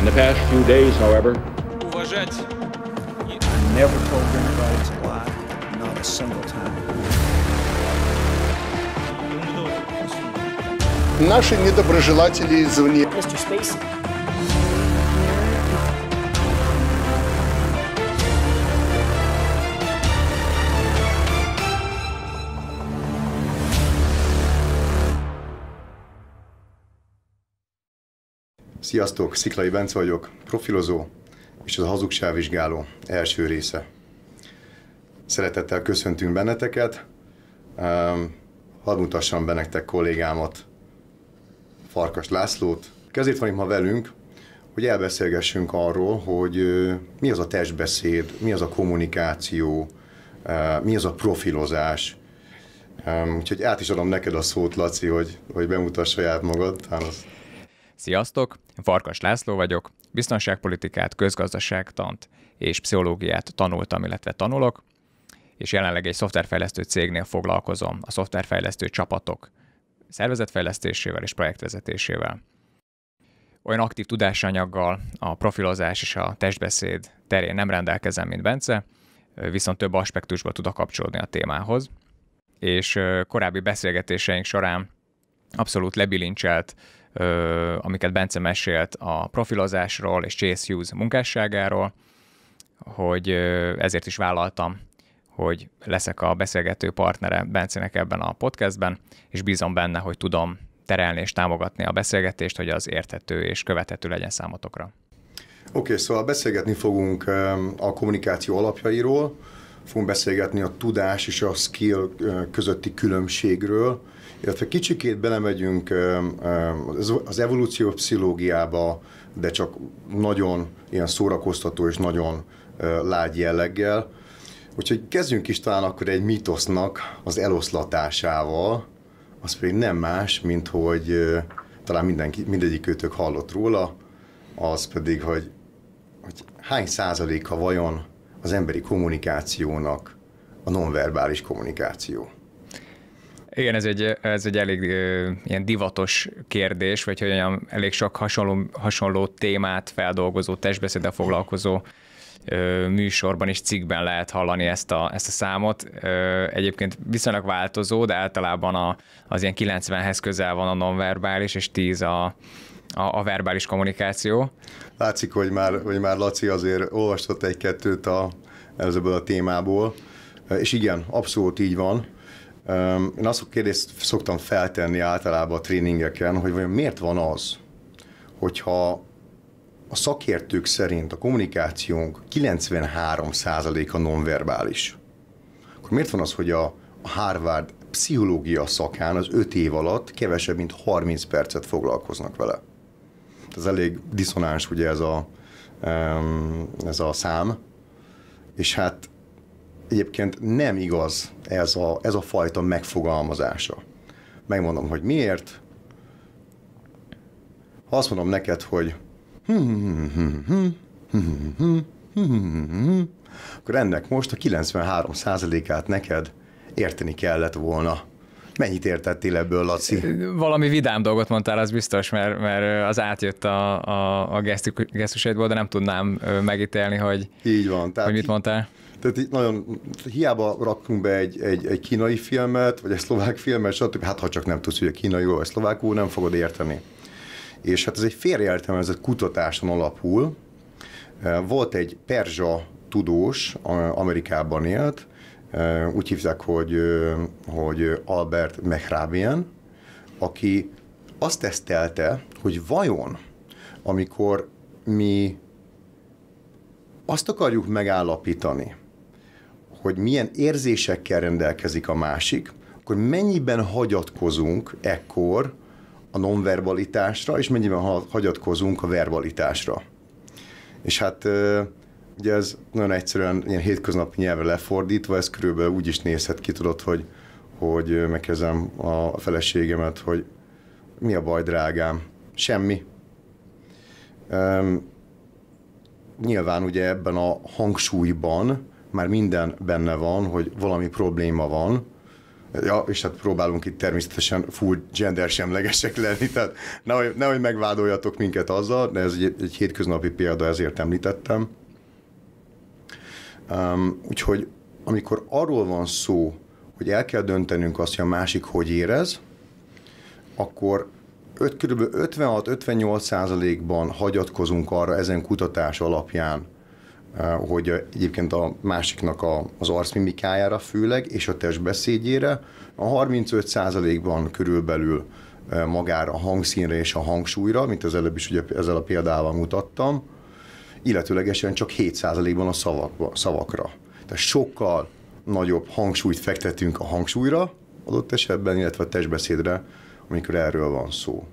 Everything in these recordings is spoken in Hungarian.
In the past few days, however, уважать. I never told anybody to lie, not a single time. наши недоброжелатели извне. Sziasztok, Sziklai Bence vagyok, profilozó, és ez a hazugságvizsgáló első része. Szeretettel köszöntünk benneteket. Um, hadd mutassam be nektek kollégámat, Farkas Lászlót. Kezét van itt ma velünk, hogy elbeszélgessünk arról, hogy mi az a testbeszéd, mi az a kommunikáció, ehm, mi az a profilozás. Ehm, úgyhogy át is adom neked a szót, Laci, hogy, hogy bemutass saját magad. Hát az... Sziasztok! Farkas László vagyok, biztonságpolitikát, közgazdaságtant és pszichológiát tanultam, illetve tanulok, és jelenleg egy szoftverfejlesztő cégnél foglalkozom a szoftverfejlesztő csapatok szervezetfejlesztésével és projektvezetésével. Olyan aktív tudásanyaggal a profilozás és a testbeszéd terén nem rendelkezem, mint Bence, viszont több aspektusba tudok kapcsolódni a témához, és korábbi beszélgetéseink során abszolút lebilincselt ö, amiket Bence mesélt a profilozásról és Chase Hughes munkásságáról, hogy ö, ezért is vállaltam, hogy leszek a beszélgető partnere Bencenek ebben a podcastben, és bízom benne, hogy tudom terelni és támogatni a beszélgetést, hogy az érthető és követhető legyen számotokra. Oké, okay, szóval beszélgetni fogunk a kommunikáció alapjairól, fogunk beszélgetni a tudás és a skill közötti különbségről, illetve kicsikét belemegyünk az evolúció pszichológiába, de csak nagyon ilyen szórakoztató és nagyon lágy jelleggel. Úgyhogy kezdjünk is talán akkor egy mítosznak az eloszlatásával, az pedig nem más, mint hogy talán mindenki, mindegyik őtök hallott róla, az pedig, hogy, hogy hány százaléka vajon az emberi kommunikációnak a nonverbális kommunikáció. Igen, ez egy, ez egy elég ö, ilyen divatos kérdés, vagy hogy olyan elég sok hasonló, hasonló témát feldolgozó, testbeszéddel foglalkozó ö, műsorban és cikkben lehet hallani ezt a, ezt a számot. Ö, egyébként viszonylag változó, de általában a, az ilyen 90-hez közel van a nonverbális, és 10 a, a, a verbális kommunikáció. Látszik, hogy már, hogy már Laci azért olvastott egy-kettőt a, ebből a témából, és igen, abszolút így van. Én azt a kérdést szoktam feltenni általában a tréningeken, hogy vajon miért van az, hogyha a szakértők szerint a kommunikációnk 93%-a nonverbális. Akkor miért van az, hogy a Harvard pszichológia szakán az 5 év alatt kevesebb, mint 30 percet foglalkoznak vele? Ez elég diszonáns ugye ez a, ez a szám, és hát egyébként nem igaz ez a, ez a fajta megfogalmazása. Megmondom, hogy miért. Ha azt mondom neked, hogy akkor ennek most a 93%-át neked érteni kellett volna. Mennyit értettél ebből, Laci? Valami vidám dolgot mondtál, az biztos, mert, mert az átjött a, a, a gesztusaidból, de nem tudnám megítélni, hogy, Így van, tehát hogy mit mondtál. Tehát itt nagyon hiába rakunk be egy, egy, egy kínai filmet, vagy egy szlovák filmet, stb. Hát ha csak nem tudsz, hogy a kínai vagy szlovákul, nem fogod érteni. És hát ez egy félreértelmezett kutatáson alapul. Eh, volt egy perzsa tudós, Amerikában élt, eh, úgy hívták, hogy, eh, hogy Albert Mehrabian, aki azt tesztelte, hogy vajon, amikor mi azt akarjuk megállapítani, hogy milyen érzésekkel rendelkezik a másik, akkor mennyiben hagyatkozunk ekkor a nonverbalitásra, és mennyiben hagyatkozunk a verbalitásra. És hát ugye ez nagyon egyszerűen ilyen hétköznapi nyelvre lefordítva, ez körülbelül úgy is nézhet ki, tudod, hogy, hogy megkezdem a feleségemet, hogy mi a baj, drágám? Semmi. Um, nyilván ugye ebben a hangsúlyban már minden benne van, hogy valami probléma van, Ja, és hát próbálunk itt természetesen full gendersemlegesek lenni, tehát nehogy, nehogy megvádoljatok minket azzal, de ez egy, egy hétköznapi példa, ezért említettem. Um, úgyhogy amikor arról van szó, hogy el kell döntenünk azt, hogy a másik hogy érez, akkor öt, kb. 56-58 százalékban hagyatkozunk arra ezen kutatás alapján, Eh, hogy eh, egyébként a másiknak a, az arcmimikájára főleg, és a testbeszédjére a 35%-ban körülbelül eh, magára a hangszínre és a hangsúlyra, mint az előbb is ugye ezzel a példával mutattam, illetőlegesen csak 7%-ban a szavakba, szavakra. Tehát sokkal nagyobb hangsúlyt fektetünk a hangsúlyra adott esetben, illetve a testbeszédre, amikor erről van szó.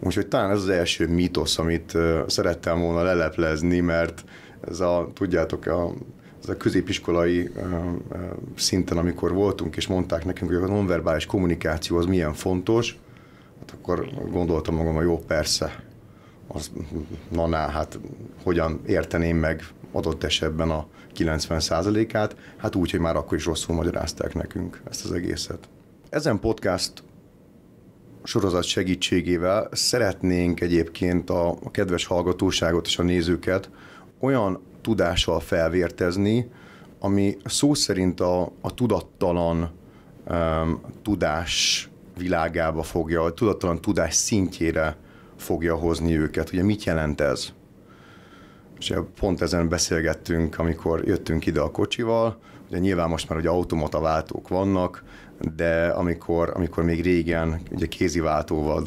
Úgyhogy talán ez az első mítosz, amit szerettem volna leleplezni, mert ez a, tudjátok, a, ez a középiskolai ö, ö, szinten, amikor voltunk, és mondták nekünk, hogy a nonverbális kommunikáció az milyen fontos, hát akkor gondoltam magam, hogy jó, persze, az, na, na hát hogyan érteném meg adott esetben a 90%-át, hát úgy, hogy már akkor is rosszul magyarázták nekünk ezt az egészet. Ezen podcast sorozat segítségével szeretnénk egyébként a, a kedves hallgatóságot és a nézőket olyan tudással felvértezni, ami szó szerint a, a tudattalan um, tudás világába fogja, a tudattalan tudás szintjére fogja hozni őket. Ugye mit jelent ez? És pont ezen beszélgettünk, amikor jöttünk ide a kocsival, ugye nyilván most már ugye automata váltók vannak, de amikor, amikor még régen ugye kézi váltóval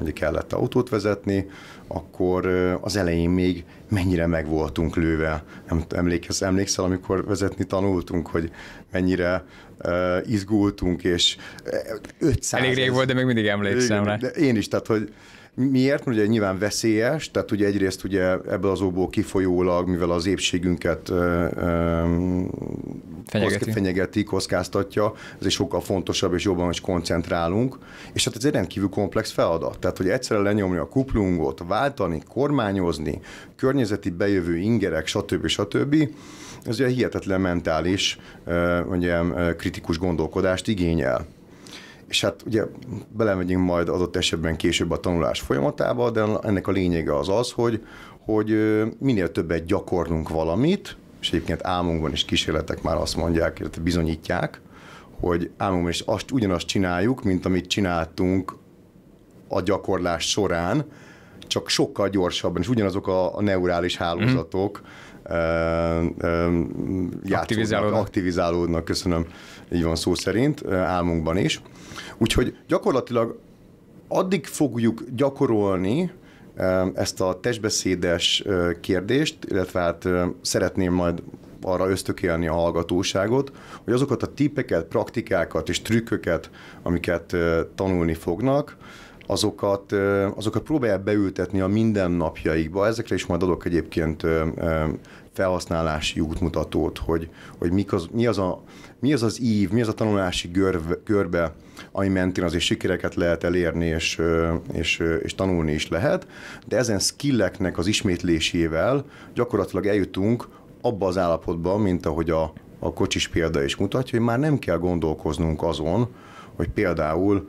ugye kellett autót vezetni, akkor az elején még mennyire meg voltunk lőve. Nem emlékez, emlékszel, amikor vezetni tanultunk, hogy mennyire uh, izgultunk, és 500... Elég rég volt, de még mindig emlékszem rá. Én is, tehát hogy Miért? Ugye nyilván veszélyes, tehát ugye egyrészt ugye ebből az óból kifolyólag, mivel az épségünket fenyegeti, ö, fenyegeti. koszkáztatja, ez is sokkal fontosabb és jobban is koncentrálunk, és hát ez egy rendkívül komplex feladat. Tehát, hogy egyszerre lenyomni a kuplungot, váltani, kormányozni, környezeti bejövő ingerek, stb. stb. Ez ugye hihetetlen mentális, mondjam, kritikus gondolkodást igényel és hát ugye belemegyünk majd adott esetben később a tanulás folyamatába, de ennek a lényege az az, hogy, hogy minél többet gyakorlunk valamit, és egyébként álmunkban is kísérletek már azt mondják, illetve bizonyítják, hogy álmunkban is azt, ugyanazt csináljuk, mint amit csináltunk a gyakorlás során, csak sokkal gyorsabban, és ugyanazok a, a neurális hálózatok mm aktivizálódnak. aktivizálódnak, köszönöm, így van szó szerint, álmunkban is. Úgyhogy gyakorlatilag addig fogjuk gyakorolni ezt a testbeszédes kérdést, illetve hát szeretném majd arra ösztökélni a hallgatóságot, hogy azokat a tippeket, praktikákat és trükköket, amiket tanulni fognak, azokat, azokat próbálják beültetni a mindennapjaikba. Ezekre is majd adok egyébként felhasználási útmutatót, hogy, hogy mik az, mi, az a, mi az az ív, mi az a tanulási görv, görbe, ami mentén azért sikereket lehet elérni, és, és, és tanulni is lehet, de ezen skilleknek az ismétlésével gyakorlatilag eljutunk abba az állapotba, mint ahogy a, a kocsis példa is mutatja, hogy már nem kell gondolkoznunk azon, hogy például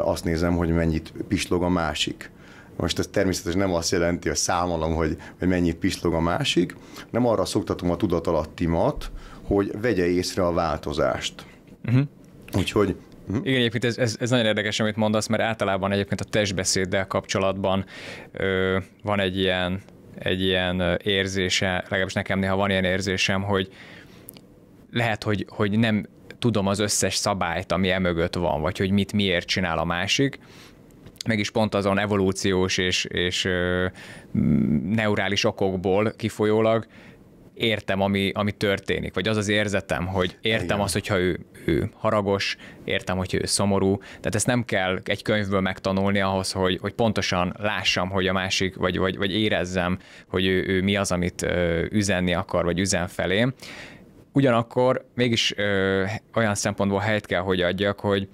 azt nézem, hogy mennyit pislog a másik most ez természetesen nem azt jelenti, hogy számolom, hogy, hogy mennyit pislog a másik, nem arra szoktatom a tudatalattimat, hogy vegye észre a változást. Uh-huh. Úgyhogy Uh-huh. Igen, egyébként ez, ez, ez nagyon érdekes, amit mondasz, mert általában egyébként a testbeszéddel kapcsolatban ö, van egy ilyen, egy ilyen érzése, legalábbis nekem néha van ilyen érzésem, hogy lehet, hogy, hogy nem tudom az összes szabályt, ami emögött van, vagy hogy mit miért csinál a másik, meg is pont azon evolúciós és, és ö, neurális okokból kifolyólag értem, ami, ami történik, vagy az az érzetem, hogy értem Igen. azt, hogyha ő, ő haragos, értem, hogy ő szomorú, tehát ezt nem kell egy könyvből megtanulni ahhoz, hogy, hogy pontosan lássam, hogy a másik, vagy, vagy, vagy érezzem, hogy ő, ő mi az, amit ö, üzenni akar, vagy üzen felém. Ugyanakkor mégis ö, olyan szempontból helyt kell, hogy adjak, hogy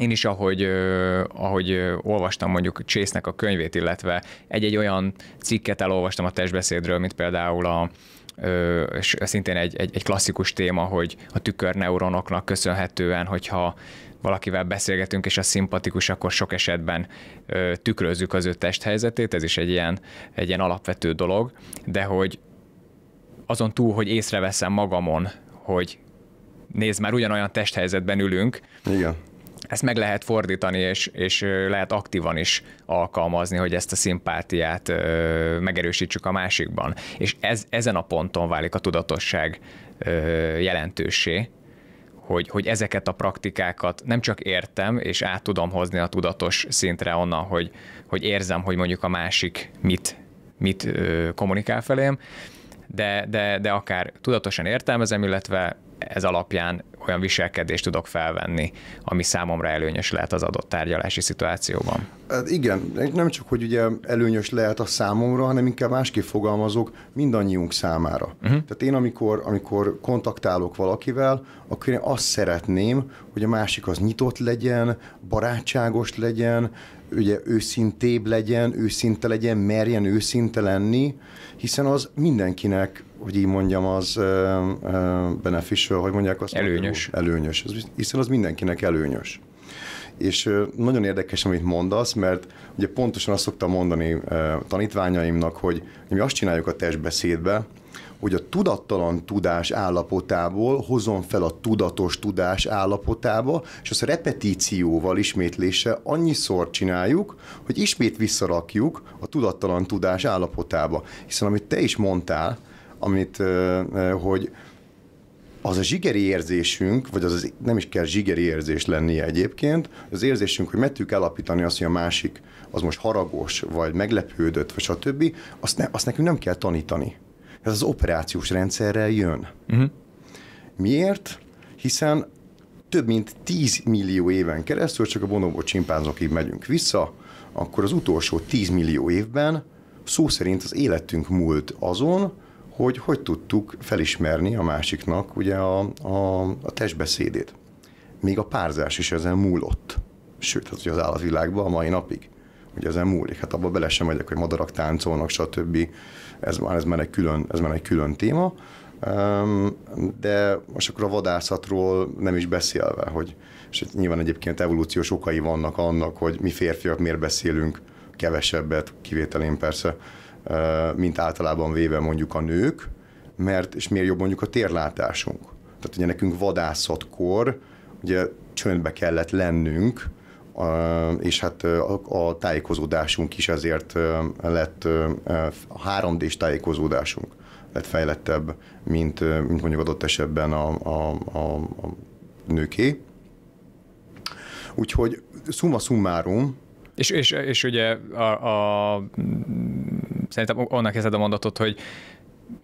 én is, ahogy, ahogy olvastam mondjuk Csésznek a könyvét, illetve egy-egy olyan cikket elolvastam a testbeszédről, mint például a, és szintén egy, egy, egy klasszikus téma, hogy a tükörneuronoknak köszönhetően, hogyha valakivel beszélgetünk, és a szimpatikus, akkor sok esetben ö, tükrözzük az ő testhelyzetét, ez is egy ilyen, egy ilyen alapvető dolog, de hogy azon túl, hogy észreveszem magamon, hogy nézd, már ugyanolyan testhelyzetben ülünk, Igen ezt meg lehet fordítani, és, és lehet aktívan is alkalmazni, hogy ezt a szimpátiát ö, megerősítsük a másikban. És ez, ezen a ponton válik a tudatosság ö, jelentősé, hogy, hogy ezeket a praktikákat nem csak értem, és át tudom hozni a tudatos szintre onnan, hogy, hogy érzem, hogy mondjuk a másik mit, mit ö, kommunikál felém, de, de, de akár tudatosan értelmezem, illetve ez alapján olyan viselkedést tudok felvenni, ami számomra előnyös lehet az adott tárgyalási szituációban. Hát igen, nem csak, hogy ugye előnyös lehet a számomra, hanem inkább másképp fogalmazok mindannyiunk számára. Uh-huh. Tehát én, amikor, amikor kontaktálok valakivel, akkor én azt szeretném, hogy a másik az nyitott legyen, barátságos legyen, ugye őszintébb legyen, őszinte legyen, merjen őszinte lenni, hiszen az mindenkinek hogy így mondjam, az beneficial, hogy mondják azt? Előnyös. Előnyös, hiszen az mindenkinek előnyös. És nagyon érdekes, amit mondasz, mert ugye pontosan azt szoktam mondani tanítványaimnak, hogy mi azt csináljuk a testbeszédbe, hogy a tudattalan tudás állapotából hozom fel a tudatos tudás állapotába, és azt a repetícióval, ismétléssel annyiszor csináljuk, hogy ismét visszarakjuk a tudattalan tudás állapotába. Hiszen amit te is mondtál, amit, hogy az a zsigeri érzésünk, vagy az, az nem is kell zsigeri érzés lennie egyébként, az érzésünk, hogy meg elapítani alapítani azt, hogy a másik az most haragos, vagy meglepődött, vagy stb., azt, ne, azt nekünk nem kell tanítani. Ez az operációs rendszerrel jön. Uh-huh. Miért? Hiszen több mint 10 millió éven keresztül, csak a bonobó csimpánzokig megyünk vissza, akkor az utolsó 10 millió évben szó szerint az életünk múlt azon, hogy hogy tudtuk felismerni a másiknak ugye a, a, a testbeszédét. Még a párzás is ezen múlott. Sőt, az, hogy az állatvilágban a mai napig ugye ezen múlik. Hát abba bele sem megyek, hogy madarak táncolnak, stb. Ez már, ez már, egy, külön, ez már egy külön téma. De most akkor a vadászatról nem is beszélve, hogy és nyilván egyébként evolúciós okai vannak annak, hogy mi férfiak miért beszélünk kevesebbet, kivételén persze, mint általában véve mondjuk a nők, mert, és miért jobb mondjuk a térlátásunk. Tehát ugye nekünk vadászatkor ugye csöndbe kellett lennünk, és hát a tájékozódásunk is ezért lett, a 3D-s tájékozódásunk lett fejlettebb, mint, mint mondjuk adott esetben a, a, a, a nőké. Úgyhogy summa summarum. És, és, és ugye a, a szerintem annak kezded a mondatot, hogy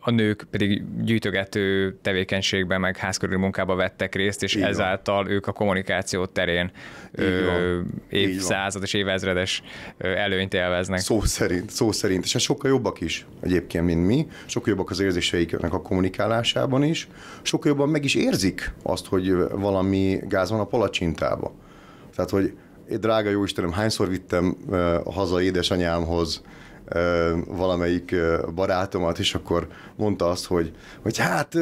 a nők pedig gyűjtögető tevékenységben, meg házkörüli munkába vettek részt, és Így ezáltal van. ők a kommunikáció terén ö, évszázad és évezredes előnyt élveznek. Szó szerint, szó szerint, és ez sokkal jobbak is egyébként, mint mi, sokkal jobbak az érzéseiknek a kommunikálásában is, sokkal jobban meg is érzik azt, hogy valami gáz van a palacsintába. Tehát, hogy drága jó Istenem, hányszor vittem haza édesanyámhoz valamelyik barátomat, és akkor mondta azt, hogy, hogy hát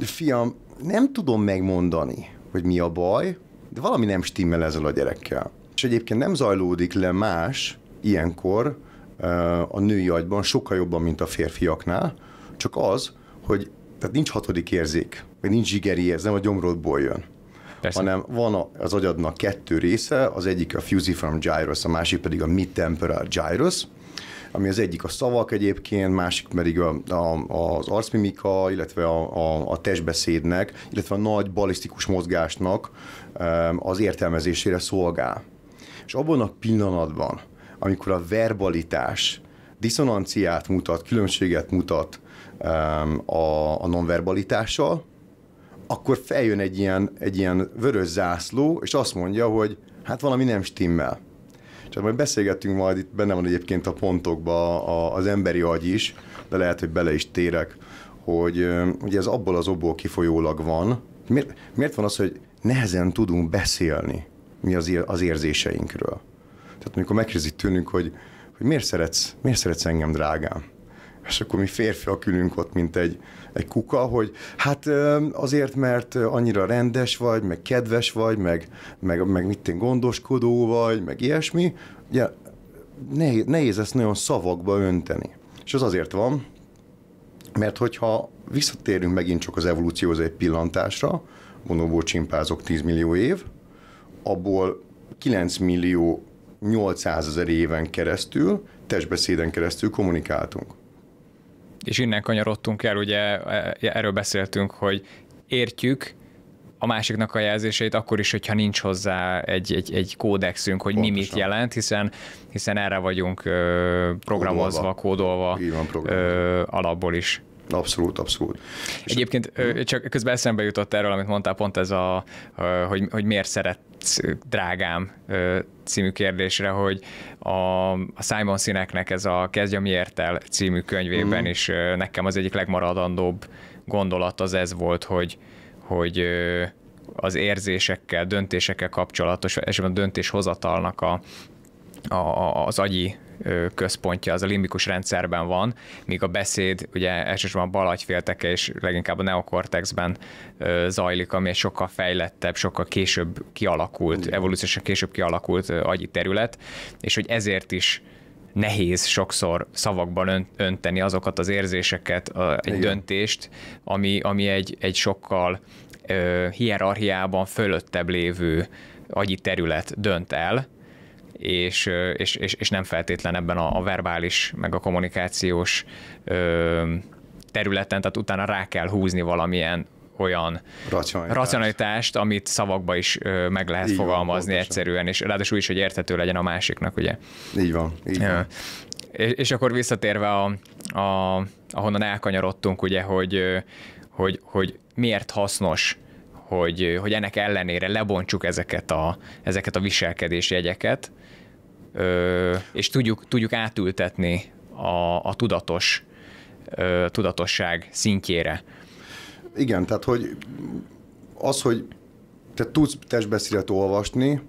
fiam, nem tudom megmondani, hogy mi a baj, de valami nem stimmel ezzel a gyerekkel. És egyébként nem zajlódik le más ilyenkor a női agyban sokkal jobban, mint a férfiaknál, csak az, hogy tehát nincs hatodik érzék, vagy nincs zsigeri ez nem a gyomrodból jön. Persze. hanem van az agyadnak kettő része, az egyik a fusiform gyrus, a másik pedig a mid-temporal gyrus, ami az egyik a szavak egyébként, másik pedig a, a, az arcmimika, illetve a, a, a testbeszédnek, illetve a nagy balisztikus mozgásnak az értelmezésére szolgál. És abban a pillanatban, amikor a verbalitás diszonanciát mutat, különbséget mutat a, a nonverbalitással, akkor feljön egy ilyen, egy ilyen vörös zászló, és azt mondja, hogy hát valami nem stimmel. Csak majd beszélgettünk majd, itt benne van egyébként a pontokba az emberi agy is, de lehet, hogy bele is térek, hogy ugye ez abból az obból kifolyólag van. Miért, miért van az, hogy nehezen tudunk beszélni mi az, az érzéseinkről? Tehát amikor megkérdezik tőlünk, hogy, hogy miért, szeretsz, miért szeretsz engem, drágám? és akkor mi férfiak ülünk ott, mint egy, egy kuka, hogy hát azért, mert annyira rendes vagy, meg kedves vagy, meg, meg, meg mit én gondoskodó vagy, meg ilyesmi, ugye nehéz, nehéz ezt nagyon szavakba önteni. És az azért van, mert hogyha visszatérünk megint csak az evolúcióhoz egy pillantásra, bonobó csimpázok 10 millió év, abból 9 millió 800 ezer éven keresztül, testbeszéden keresztül kommunikáltunk és innen kanyarodtunk el, ugye e, e, erről beszéltünk, hogy értjük, a másiknak a jelzéseit, akkor is, hogyha nincs hozzá egy, egy, egy kódexünk, hogy Pontosan. mi mit jelent, hiszen, hiszen erre vagyunk ö, programozva, kódolva, kódolva Ö, alapból is. Abszolút, abszolút. Egyébként és... csak közben eszembe jutott erről, amit mondtál, pont ez a, hogy, hogy miért szeret drágám című kérdésre, hogy a, Simon Sineknek ez a Kezdj a miért el című könyvében mm is nekem az egyik legmaradandóbb gondolat az ez volt, hogy, hogy az érzésekkel, döntésekkel kapcsolatos, és a döntéshozatalnak a a, az agyi központja az a limbikus rendszerben van, míg a beszéd ugye elsősorban bal agyfélteke és leginkább a neokortexben zajlik, ami egy sokkal fejlettebb, sokkal később kialakult, evolúciósan később kialakult agyi terület, és hogy ezért is nehéz sokszor szavakban önteni azokat az érzéseket, a, egy Igen. döntést, ami, ami egy, egy sokkal ö, hierarchiában fölöttebb lévő agyi terület dönt el, és, és, és, és nem feltétlen ebben a, a verbális, meg a kommunikációs ö, területen, tehát utána rá kell húzni valamilyen olyan racionalitást, racionalitást amit szavakba is ö, meg lehet így fogalmazni van, egyszerűen, és ráadásul is, hogy érthető legyen a másiknak, ugye. Így van, így van. és, és akkor visszatérve a, a, ahonnan elkanyarodtunk, ugye, hogy, hogy, hogy miért hasznos hogy, hogy ennek ellenére lebontsuk ezeket a, ezeket a viselkedési jegyeket, ö, és tudjuk, tudjuk átültetni a, a tudatos ö, tudatosság szintjére. Igen, tehát hogy az, hogy te tudsz testbeszédet olvasni,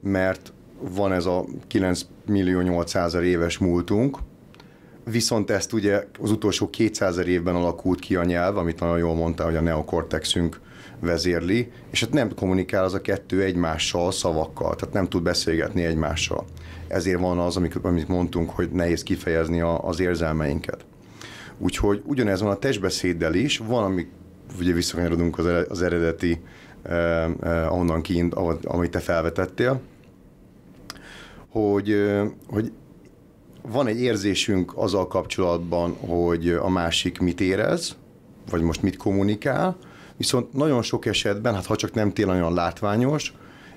mert van ez a 9 millió 800 éves múltunk, viszont ezt ugye az utolsó 200 évben alakult ki a nyelv, amit nagyon jól mondta, hogy a neokortexünk vezérli, és hát nem kommunikál az a kettő egymással, szavakkal, tehát nem tud beszélgetni egymással. Ezért van az, amit, amit mondtunk, hogy nehéz kifejezni a, az érzelmeinket. Úgyhogy ugyanez van a testbeszéddel is, van, ami ugye visszakanyarodunk az, az eredeti, eh, eh, onnan kint, amit te felvetettél, hogy, eh, hogy van egy érzésünk azzal kapcsolatban, hogy a másik mit érez, vagy most mit kommunikál, viszont nagyon sok esetben, hát ha csak nem tél olyan látványos,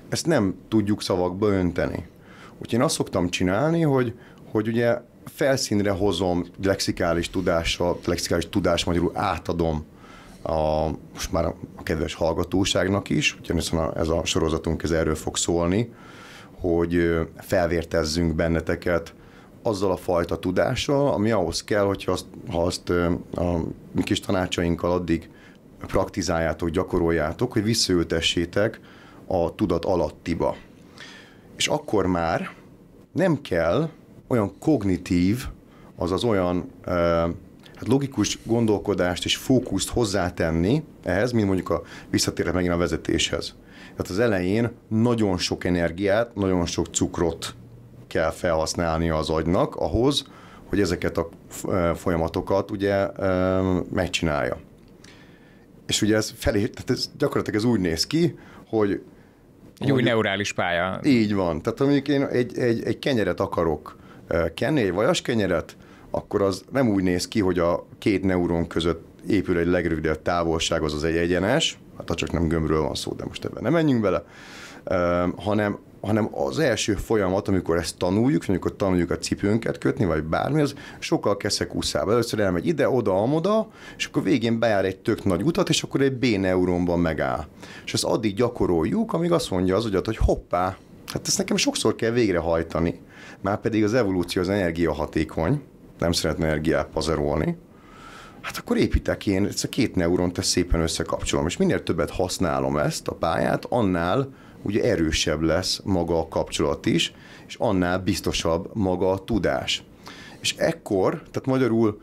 ezt nem tudjuk szavakba önteni. Úgyhogy én azt szoktam csinálni, hogy, hogy ugye felszínre hozom lexikális tudásra, lexikális tudás magyarul átadom a, most már a kedves hallgatóságnak is, ugyanis ez a sorozatunk ez erről fog szólni, hogy felvértezzünk benneteket azzal a fajta tudással, ami ahhoz kell, hogyha azt, ha azt a kis tanácsainkkal addig praktizáljátok, gyakoroljátok, hogy visszaültessétek a tudat alattiba. És akkor már nem kell olyan kognitív, azaz olyan hát logikus gondolkodást és fókuszt hozzátenni ehhez, mint mondjuk a visszatérve megint a vezetéshez. Tehát az elején nagyon sok energiát, nagyon sok cukrot kell felhasználni az agynak ahhoz, hogy ezeket a folyamatokat ugye megcsinálja. És ugye ez felé, tehát ez gyakorlatilag ez úgy néz ki, hogy... Egy új neurális pálya. Így van. Tehát amíg én egy, egy, egy kenyeret akarok kenni, egy vajas kenyeret, akkor az nem úgy néz ki, hogy a két neurón között épül egy legrövidebb távolság, az az egy egyenes, hát ha csak nem gömbről van szó, de most ebben nem menjünk bele, hanem hanem az első folyamat, amikor ezt tanuljuk, amikor tanuljuk a cipőnket kötni, vagy bármi, az sokkal úszába Először elmegy ide, oda, amoda, és akkor végén bejár egy tök nagy utat, és akkor egy B-neuronban megáll. És ezt addig gyakoroljuk, amíg azt mondja az agyat, hogy hoppá, hát ezt nekem sokszor kell végrehajtani. Már pedig az evolúció az energia hatékony nem szeretne energiát pazarolni, hát akkor építek én, ezt a két neuront ezt szépen összekapcsolom, és minél többet használom ezt a pályát, annál ugye erősebb lesz maga a kapcsolat is, és annál biztosabb maga a tudás. És ekkor, tehát magyarul,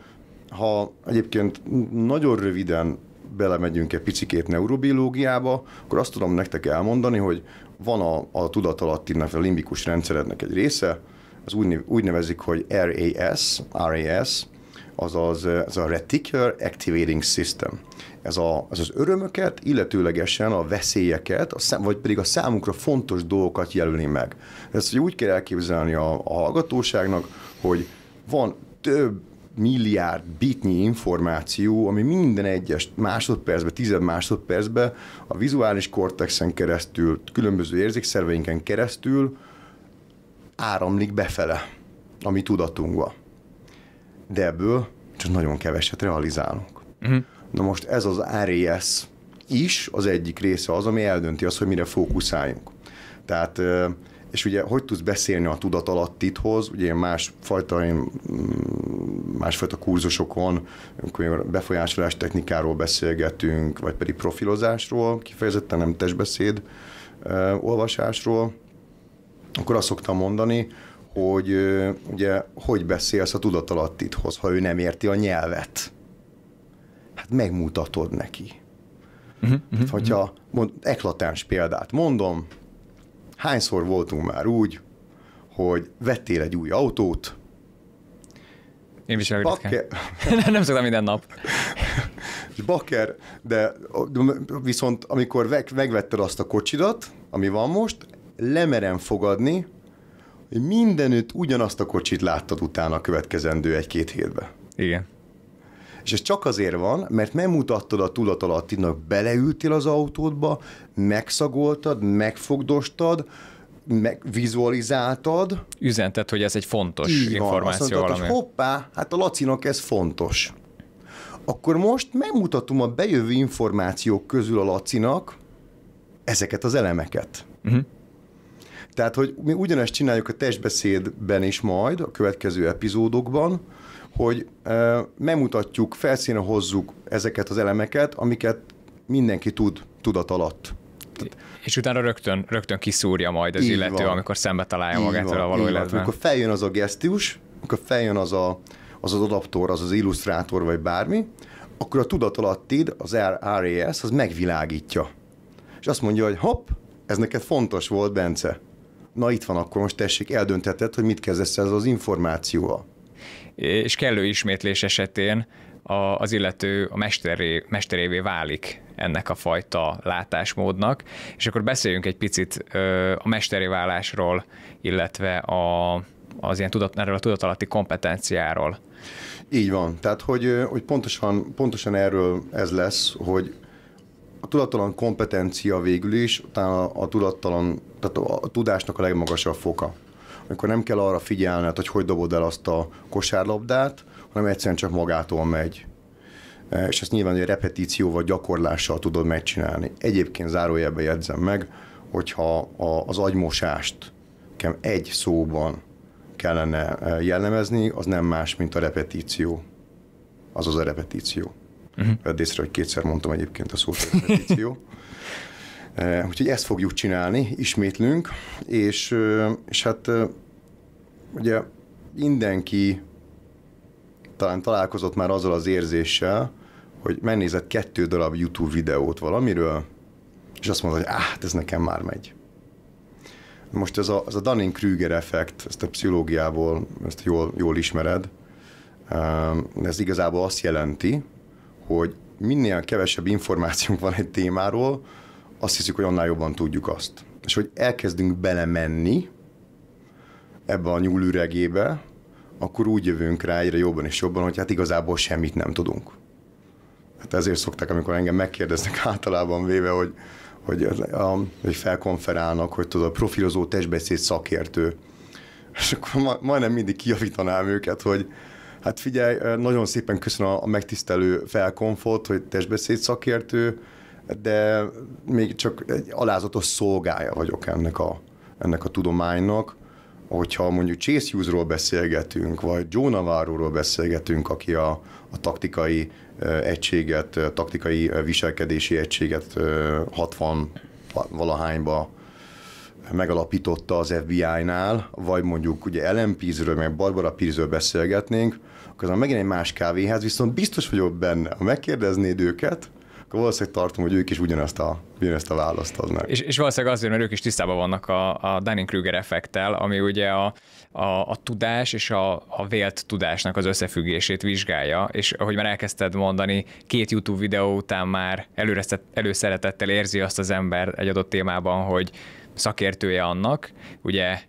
ha egyébként nagyon röviden belemegyünk egy picikét neurobiológiába, akkor azt tudom nektek elmondani, hogy van a, a tudatalatti, a limbikus rendszerednek egy része, az úgy, úgy nevezik, hogy RAS, RAS, azaz eh, ez a Reticular Activating System. Ez, a, ez az örömöket, illetőlegesen a veszélyeket, a szem, vagy pedig a számunkra fontos dolgokat jelöli meg. Ezt úgy kell elképzelni a, a hallgatóságnak, hogy van több milliárd bitnyi információ, ami minden egyes másodpercben, tized másodpercben a vizuális kortexen keresztül, különböző érzékszerveinken keresztül áramlik befele a mi tudatunkba de ebből csak nagyon keveset realizálunk. Uh-huh. Na most ez az RES is az egyik része az, ami eldönti azt, hogy mire fókuszáljunk. Tehát és ugye hogy tudsz beszélni a tudat tudatalattithoz, ugye én másfajta, én mm, másfajta kurzusokon, amikor befolyásolás technikáról beszélgetünk, vagy pedig profilozásról, kifejezetten nem testbeszéd olvasásról, akkor azt szoktam mondani, hogy ugye hogy beszélsz a tudatalattidhoz, ha ő nem érti a nyelvet. Hát megmutatod neki. Uh-huh, uh-huh, Hogyha mhm. mond, eklatáns példát mondom, hányszor voltunk már úgy, hogy vettél egy új autót, én is bakker... nem szoktam minden nap. És bakker, de viszont amikor megvetted azt a kocsidat, ami van most, lemerem fogadni, mindenütt ugyanazt a kocsit láttad utána a következendő egy-két hétbe. Igen. És ez csak azért van, mert nem mutattad a tudat alattinak, beleültél az autódba, megszagoltad, megfogdostad, meg vizualizáltad. Üzented, hogy ez egy fontos így van, információ. Azt mondtad, valami. hogy hoppá, hát a Lacinak ez fontos. Akkor most megmutatom a bejövő információk közül a Lacinak ezeket az elemeket. Uh-huh. Tehát, hogy mi ugyanezt csináljuk a testbeszédben is majd, a következő epizódokban, hogy megmutatjuk, felszínre hozzuk ezeket az elemeket, amiket mindenki tud tudat alatt. És utána rögtön, rögtön kiszúrja majd az illető, van. amikor szembe találja így magától van, a való életben. Amikor feljön az a gesztius, amikor feljön az a, az, az adaptor, az az illusztrátor, vagy bármi, akkor a tudat alattid, az RAS, az megvilágítja. És azt mondja, hogy hopp, ez neked fontos volt, Bence na itt van akkor most tessék, eldöntheted, hogy mit kezdesz ezzel az információval. És kellő ismétlés esetén a, az illető a mesteré, mesterévé válik ennek a fajta látásmódnak, és akkor beszéljünk egy picit ö, a mesteré válásról, illetve a, az ilyen tudat, erről a tudatalatti kompetenciáról. Így van. Tehát, hogy, hogy pontosan, pontosan erről ez lesz, hogy a tudattalan kompetencia végül is, utána a, a tudattalan, tehát a, a tudásnak a legmagasabb foka. Amikor nem kell arra figyelned, hogy hogy dobod el azt a kosárlabdát, hanem egyszerűen csak magától megy. E, és ezt nyilván egy repetícióval, gyakorlással tudod megcsinálni. Egyébként zárójelbe jegyzem meg, hogyha a, az agymosást kem egy szóban kellene e, jellemezni, az nem más, mint a repetíció. az az a repetíció. Uh-huh. Vedd észre, hogy kétszer mondtam egyébként a szót, a jó. Uh, eh, úgyhogy ezt fogjuk csinálni, ismétlünk, és, uh, és hát uh, ugye mindenki talán találkozott már azzal az érzéssel, hogy megnézett kettő darab YouTube videót valamiről, és azt mondta, hogy áh, hát ez nekem már megy. Most ez a, ez a Dunning-Kruger effekt, ezt a pszichológiából, ezt jól, jól ismered, ez igazából azt jelenti, hogy minél kevesebb információnk van egy témáról, azt hiszük, hogy annál jobban tudjuk azt. És hogy elkezdünk belemenni ebbe a nyúlüregébe, akkor úgy jövünk rá egyre jobban és jobban, hogy hát igazából semmit nem tudunk. Hát ezért szokták, amikor engem megkérdeznek általában véve, hogy, hogy, hogy felkonferálnak, hogy tudod, a profilozó testbeszéd szakértő. És akkor majdnem mindig kijavítanám őket, hogy Hát figyelj, nagyon szépen köszönöm a megtisztelő felkonfot, hogy testbeszéd szakértő, de még csak egy alázatos szolgája vagyok ennek a, ennek a tudománynak, hogyha mondjuk Chase Hughes-ról beszélgetünk, vagy Joe Navarro-ról beszélgetünk, aki a, a taktikai egységet, taktikai viselkedési egységet 60 valahányba megalapította az FBI-nál, vagy mondjuk ugye Ellen ről meg Barbara pease beszélgetnénk, közben megint egy más kávéház, viszont biztos vagyok benne, ha megkérdeznéd őket, akkor valószínűleg tartom, hogy ők is ugyanezt a, ugyanezt a választ adnak. És, és valószínűleg azért, mert ők is tisztában vannak a, a Dunning-Kruger effekttel, ami ugye a, a, a tudás és a, a vélt tudásnak az összefüggését vizsgálja, és ahogy már elkezdted mondani, két YouTube videó után már előszeretettel érzi azt az ember egy adott témában, hogy szakértője annak, ugye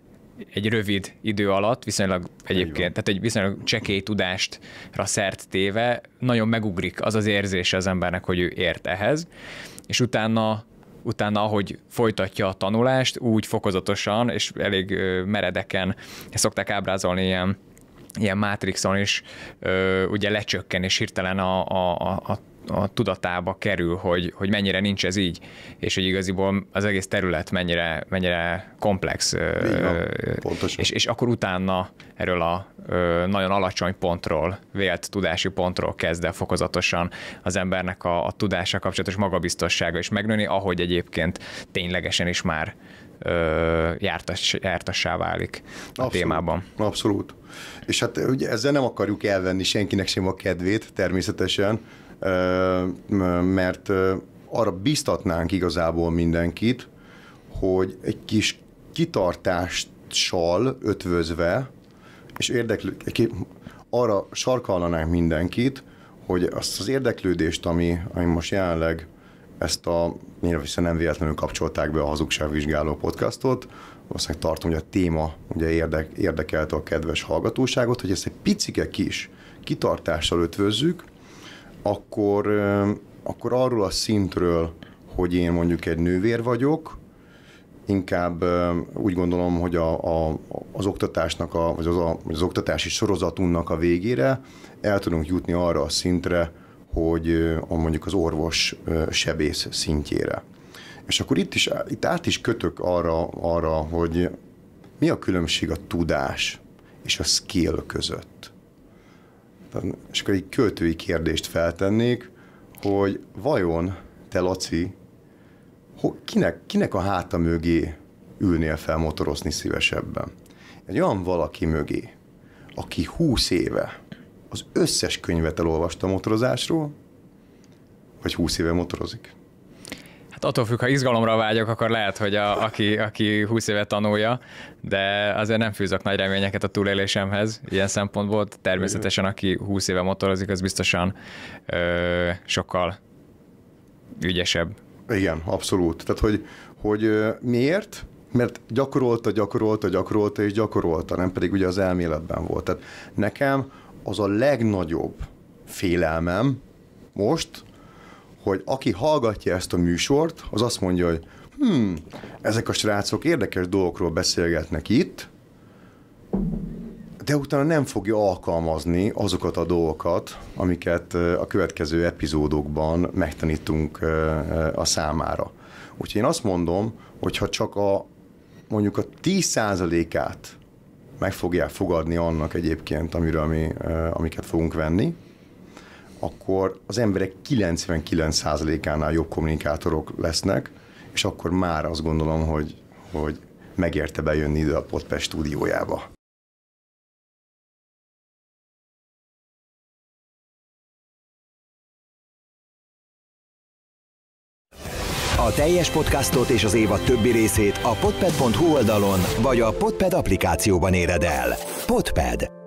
egy rövid idő alatt, viszonylag egyébként, tehát egy viszonylag csekély tudástra szert téve, nagyon megugrik az az érzése az embernek, hogy ő ért ehhez, és utána utána, ahogy folytatja a tanulást, úgy fokozatosan és elég meredeken szokták ábrázolni ilyen ilyen mátrixon is ö, ugye lecsökken, és hirtelen a, a, a, a a tudatába kerül, hogy, hogy mennyire nincs ez így, és hogy igaziból az egész terület mennyire, mennyire komplex. Ö, És, és akkor utána erről a ö, nagyon alacsony pontról, vélt tudási pontról kezd el fokozatosan az embernek a, a tudása kapcsolatos magabiztossága is megnőni, ahogy egyébként ténylegesen is már ö, jártas, jártassá válik a abszolút, témában. Abszolút. És hát ugye ezzel nem akarjuk elvenni senkinek sem a kedvét természetesen, mert arra biztatnánk igazából mindenkit, hogy egy kis kitartással ötvözve, és érdeklő, arra sarkallanánk mindenkit, hogy azt az érdeklődést, ami, ami most jelenleg ezt a, nyilván nem véletlenül kapcsolták be a hazugságvizsgáló podcastot, valószínűleg tartom, hogy a téma ugye érdek, érdekelte a kedves hallgatóságot, hogy ezt egy picike kis kitartással ötvözzük, akkor, akkor arról a szintről, hogy én mondjuk egy nővér vagyok, inkább úgy gondolom, hogy a, a, az oktatásnak, a, vagy az, a, az oktatási sorozatunknak a végére el tudunk jutni arra a szintre, hogy a mondjuk az orvos sebész szintjére. És akkor itt, is, itt át is kötök arra, arra, hogy mi a különbség a tudás és a skill között és akkor egy költői kérdést feltennék, hogy vajon te, Laci, kinek, kinek a háta mögé ülnél fel motorozni szívesebben? Egy olyan valaki mögé, aki húsz éve az összes könyvet elolvasta motorozásról, vagy húsz éve motorozik? Hát attól függ, ha izgalomra vágyok, akkor lehet, hogy a, aki, aki 20 évet tanulja, de azért nem fűzök nagy reményeket a túlélésemhez ilyen szempontból. Természetesen, aki 20 éve motorozik, az biztosan ö, sokkal ügyesebb. Igen, abszolút. Tehát, hogy, hogy miért? Mert gyakorolta, gyakorolta, gyakorolta és gyakorolta, nem pedig ugye az elméletben volt. Tehát nekem az a legnagyobb félelmem most, hogy aki hallgatja ezt a műsort, az azt mondja, hogy hmm, ezek a srácok érdekes dolgokról beszélgetnek itt, de utána nem fogja alkalmazni azokat a dolgokat, amiket eh, a következő epizódokban megtanítunk eh, eh, a számára. Úgyhogy én azt mondom, hogy ha csak a mondjuk a 10%-át meg fogják fogadni annak egyébként, amiről mi, amiket fogunk venni, akkor az emberek 99%-ánál jobb kommunikátorok lesznek, és akkor már azt gondolom, hogy, hogy megérte bejönni ide a Podpest stúdiójába. A teljes podcastot és az évad többi részét a podped.hu oldalon vagy a Podped applikációban éred el. Podped.